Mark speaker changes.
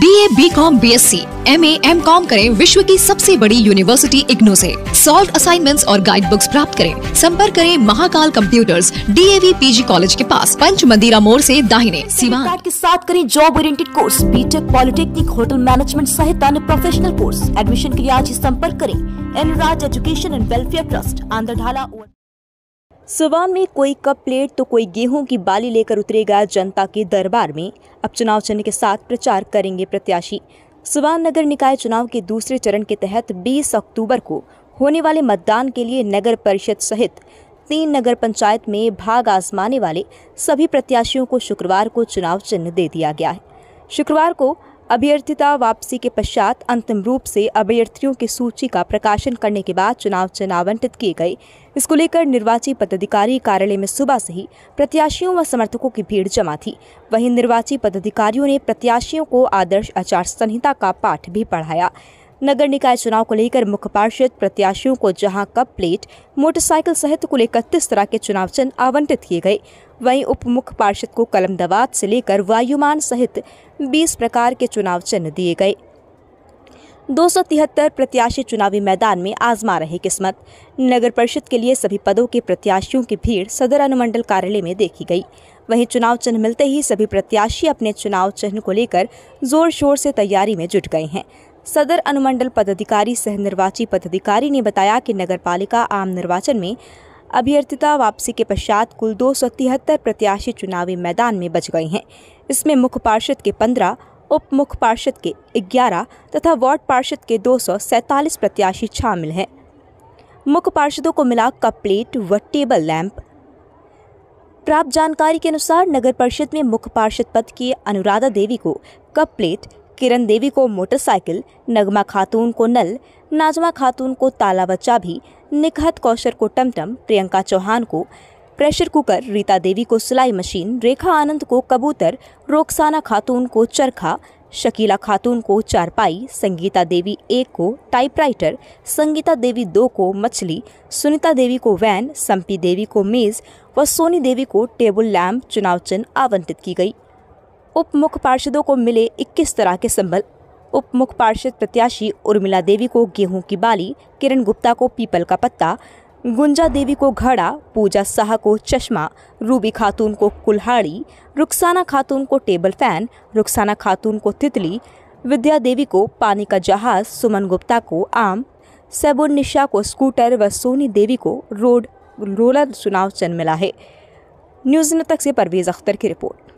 Speaker 1: B A B com B S C M A M com करें विश्व की सबसे बड़ी यूनिवर्सिटी इग्नो से सॉल्व असाइनमेंट्स और गाइड बुक्स प्राप्त करें संपर्क करें Mahakal computers DAV PG college के पास पंच मंदिरा मोड़ से दाहिने सीवान के साथ करें job oriented course B Tech polytechnic hotel management सहित अन्य प्रोफेशनल कोर्स एडमिशन के लिए आज ही संपर्क करें एनराज education and welfare trust Andar Dhala सुबह में कोई कप प्लेट तो कोई गेहूं की बाली लेकर उतरेगा जनता के दरबार में अब चुनाव चिन्ह के साथ प्रचार करेंगे प्रत्याशी सुबह नगर निकाय चुनाव के दूसरे चरण के तहत 20 अक्टूबर को होने वाले मतदान के लिए नगर परिषद सहित तीन नगर पंचायत में भाग आजमाने वाले सभी प्रत्याशियों को शुक्रवार को चुनाव चिन्ह दे दिया गया है शुक्रवार को अभ्यर्थिता वापसी के पश्चात अंतिम रूप से अभ्यर्थियों की सूची का प्रकाशन करने के बाद चुनाव चिन्ह आवंटित किए गए इसको लेकर निर्वाची पदाधिकारी कार्यालय में सुबह से ही प्रत्याशियों व समर्थकों की भीड़ जमा थी वहीं निर्वाची पदाधिकारियों ने प्रत्याशियों को आदर्श आचार संहिता का पाठ भी पढ़ाया नगर निकाय चुनाव को लेकर मुख्य पार्षद प्रत्याशियों को जहां कप प्लेट मोटरसाइकिल सहित कुल इकतीस तरह के चुनाव चिन्ह आवंटित किए गए वहीं उप मुख्य पार्षद को कलम दवात से लेकर वायुमान सहित 20 प्रकार के चुनाव चिन्ह दिए गए दो प्रत्याशी चुनावी मैदान में आजमा रहे किस्मत नगर परिषद के लिए सभी पदों के प्रत्याशियों की भीड़ सदर अनुमंडल कार्यालय में देखी गई वहीं चुनाव चिन्ह मिलते ही सभी प्रत्याशी अपने चुनाव चिन्ह को लेकर जोर शोर से तैयारी में जुट गए हैं सदर अनुमंडल पदाधिकारी सह निर्वाची पदाधिकारी ने बताया कि नगर पालिका आम निर्वाचन में अभ्यर्थिता वापसी के पश्चात कुल दो प्रत्याशी चुनावी मैदान में बच गए हैं इसमें मुख्य पार्षद के पंद्रह उप मुख्य पार्षद के 11 तथा वार्ड पार्षद के दो प्रत्याशी शामिल हैं मुख्य पार्षदों को मिला कप प्लेट व टेबल लैंप प्राप्त जानकारी के अनुसार नगर परिषद में मुख्य पार्षद पद की अनुराधा देवी को कप प्लेट किरण देवी को मोटरसाइकिल नगमा खातून को नल नाजमा खातून को ताला व चाबी निखत कौशर को टमटम प्रियंका चौहान को प्रेशर कुकर रीता देवी को सिलाई मशीन रेखा आनंद को कबूतर रोकसाना खातून को चरखा शकीला खातून को चारपाई संगीता देवी एक को टाइपराइटर संगीता देवी दो को मछली सुनीता देवी को वैन संपी देवी को मेज़ व सोनी देवी को टेबल लैम्प चुनाव चिन्ह आवंटित की गई उप मुख्य पार्षदों को मिले इक्कीस तरह के संबल उप मुख्य पार्षद प्रत्याशी उर्मिला देवी को गेहूं की बाली किरण गुप्ता को पीपल का पत्ता गुंजा देवी को घड़ा पूजा साह को चश्मा रूबी खातून को कुल्हाड़ी रुखसाना खातून को टेबल फैन रुखसाना खातून को तितली विद्या देवी को पानी का जहाज सुमन गुप्ता को आम सैबुन निशा को स्कूटर व सोनी देवी को रोड रोलर चुनाव चल मिला है न्यूज तक से परवेज अख्तर की रिपोर्ट